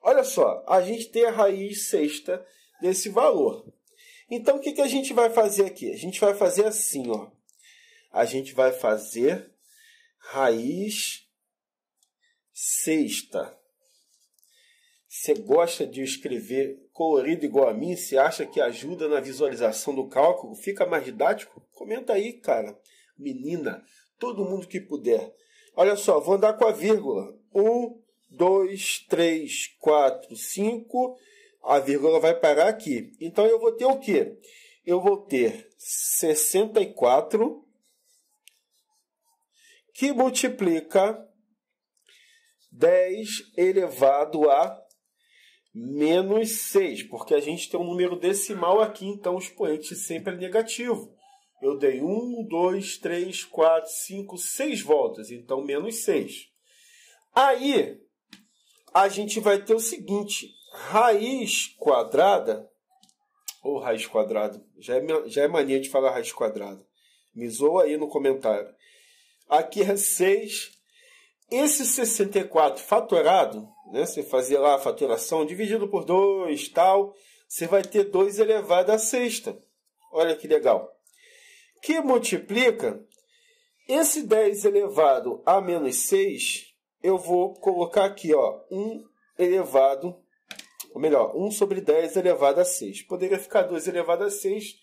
Olha só, a gente tem a raiz sexta desse valor. Então, o que, que a gente vai fazer aqui? A gente vai fazer assim, ó. A gente vai fazer raiz sexta. Você gosta de escrever colorido igual a mim? Você acha que ajuda na visualização do cálculo? Fica mais didático? Comenta aí, cara. Menina, todo mundo que puder. Olha só, vou andar com a vírgula. Um, 2, 3, 4, 5, a vírgula vai parar aqui. Então, eu vou ter o quê? Eu vou ter 64 que multiplica 10 elevado a menos 6, porque a gente tem um número decimal aqui, então o expoente sempre é negativo. Eu dei 1, 2, 3, 4, 5, 6 voltas, então menos 6. Aí, a gente vai ter o seguinte: raiz quadrada, ou raiz quadrada, já é, já é mania de falar raiz quadrada. Me zoa aí no comentário. Aqui é 6. Esse 64 fatorado, né, você fazia lá a fatoração dividido por 2, tal, você vai ter 2 elevado a sexta. Olha que legal. Que multiplica esse 10 elevado a menos 6 eu vou colocar aqui, ó, 1 elevado, ou melhor, 1 sobre 10 elevado a 6. Poderia ficar 2 elevado a 6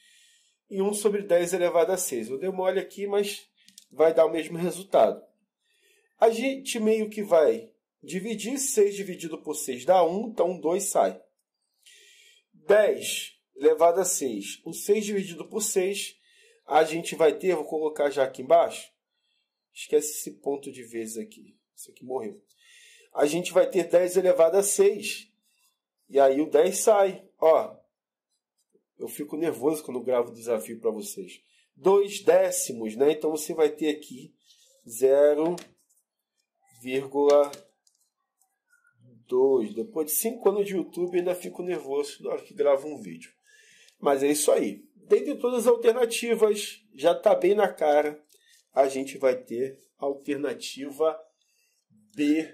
e 1 sobre 10 elevado a 6. Eu dei mole aqui, mas vai dar o mesmo resultado. A gente meio que vai dividir 6 dividido por 6 dá 1, então 2 sai. 10 elevado a 6. O 6 dividido por 6, a gente vai ter, vou colocar já aqui embaixo, esquece esse ponto de vezes aqui. Isso aqui morreu. A gente vai ter 10 elevado a 6. E aí o 10 sai. Ó, eu fico nervoso quando gravo o desafio para vocês. 2 décimos, né? Então você vai ter aqui 0,2. Depois de 5 anos de YouTube, ainda fico nervoso na hora que gravo um vídeo. Mas é isso aí. Dentre todas as alternativas, já está bem na cara, a gente vai ter alternativa D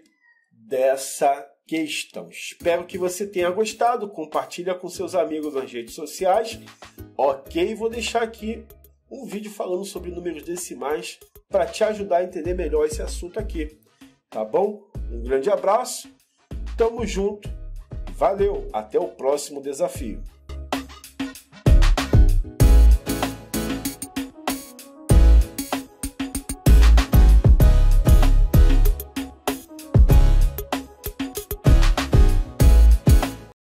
dessa questão. Espero que você tenha gostado. Compartilha com seus amigos nas redes sociais. Ok, vou deixar aqui um vídeo falando sobre números decimais para te ajudar a entender melhor esse assunto aqui. Tá bom? Um grande abraço. Tamo junto. Valeu. Até o próximo desafio.